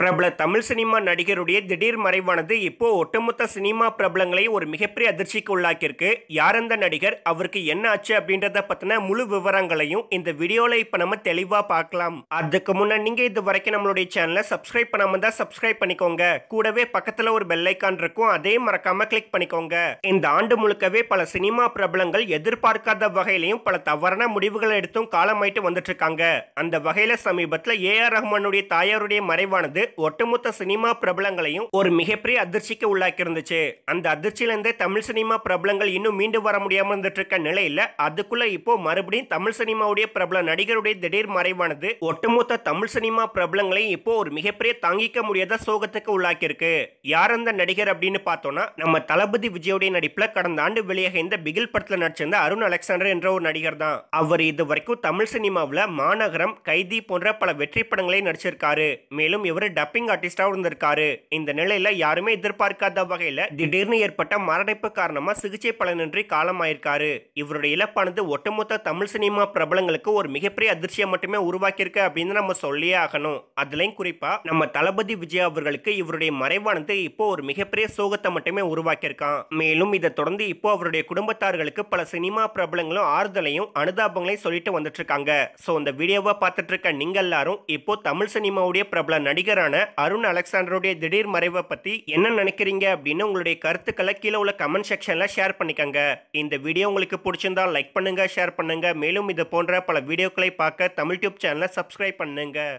பிரபல தமிழ் சினிமா நடிகருடைய திடீர் மறைவானது இப்போ ஒட்டுமொத்த சினிமா பிரபலங்களை ஒரு மிகப்பெரிய அதிர்ச்சிக்கு உள்ளாக்கியிருக்கு யார் அந்த நடிகர் அவருக்கு என்ன ஆச்சு அப்படின்றத பத்தின முழு விவரங்களையும் இந்த வீடியோல இப்ப நம்ம தெளிவா பார்க்கலாம் அதுக்கு முன்ன நீங்க இது வரைக்கும் நம்மளுடைய சேனலை சப்ஸ்கிரைப் பண்ணாம தான் சப்ஸ்கிரைப் பண்ணிக்கோங்க கூடவே பக்கத்துல ஒரு பெல்லைக்கான் இருக்கும் அதே மறக்காம கிளிக் பண்ணிக்கோங்க இந்த ஆண்டு முழுக்கவே பல சினிமா பிரபலங்கள் எதிர்பார்க்காத வகையிலையும் பல தவறான முடிவுகளை எடுத்தும் காலமாயிட்டு வந்துட்டு இருக்காங்க அந்த வகையில சமீபத்துல ஏ ஆர் ரஹ்மானுடைய தாயாருடைய மறைவானது ஒட்டுமொத்த சினிமா பிரபலங்களையும் ஒரு மிகப்பெரிய அதிர்ச்சிக்கு உள்ளாக்கியிருந்துச்சு அந்த அதிர்ச்சியிலேருந்தே தமிழ் சினிமா பிரபலங்கள் இன்னும் மீண்டு வர முடியாமல் இருந்துட்டு இருக்க நிலையில் அதுக்குள்ள இப்போ மறுபடியும் தமிழ் சினிமாவுடைய பிரபல நடிகருடைய திடீர் மறைவானது ஒட்டுமொத்த தமிழ் சினிமா பிரபலங்களையும் இப்போ ஒரு மிகப்பெரிய தாங்கிக்க முடியாத சோகத்துக்கு உள்ளாக்கியிருக்கு யார் அந்த நடிகர் அப்படின்னு பார்த்தோம்னா நம்ம தளபதி விஜயோடைய நடிப்புல கடந்த ஆண்டு வெளியாக இந்த பிகில் படத்தில் நடிச்சிருந்த அருண் அலெக்சாண்டர் என்ற ஒரு நடிகர் தான் அவர் இது வரைக்கும் தமிழ் சினிமாவில் மாநகரம் கைதி போன்ற பல வெற்றி படங்களை நடிச்சிருக்காரு மேலும் இவர் டப்பிங் ஆர்டிஸ்டாக இருந்திருக்காரு இந்த நிலையில் யாருமே எதிர்பார்க்காத வகையில் திடீர்னு ஏற்பட்ட மரணிப்பு காரணமாக சிகிச்சை பலனின்றி காலமாயிருக்காரு இவருடைய இழப்பானது ஒட்டுமொத்த தமிழ் சினிமா பிரபலங்களுக்கு ஒரு மிகப்பெரிய அதிர்ச்சியை மட்டுமே உருவாக்கியிருக்கு அப்படின்னு நம்ம சொல்லியே ஆகணும் அதுலயும் குறிப்பாக நம்ம தளபதி விஜய் அவர்களுக்கு இவருடைய மறைவானது இப்போ ஒரு மிகப்பெரிய சோகத்தை மட்டுமே உருவாக்கியிருக்கான் மேலும் இதை தொடர்ந்து இப்போ அவருடைய குடும்பத்தார்களுக்கு பல சினிமா பிரபலங்களும் ஆறுதலையும் அனுதாபங்களையும் சொல்லிட்டு வந்துட்டு இருக்காங்க ஸோ இந்த வீடியோவை பார்த்துட்டு இருக்க நீங்கள் எல்லாரும் இப்போ தமிழ் சினிமாவுடைய பிரபல நடிகர் நடிகரான அருண் அலெக்சாண்டருடைய திடீர் மறைவை பற்றி என்ன நினைக்கிறீங்க அப்படின்னு உங்களுடைய கருத்துக்களை கீழே உள்ள கமெண்ட் செக்ஷனில் ஷேர் பண்ணிக்கங்க இந்த வீடியோ உங்களுக்கு பிடிச்சிருந்தால் லைக் பண்ணுங்கள் ஷேர் பண்ணுங்கள் மேலும் இது போன்ற பல வீடியோக்களை பார்க்க தமிழ் டியூப் சேனலை சப்ஸ்கிரைப் பண்ணுங்கள்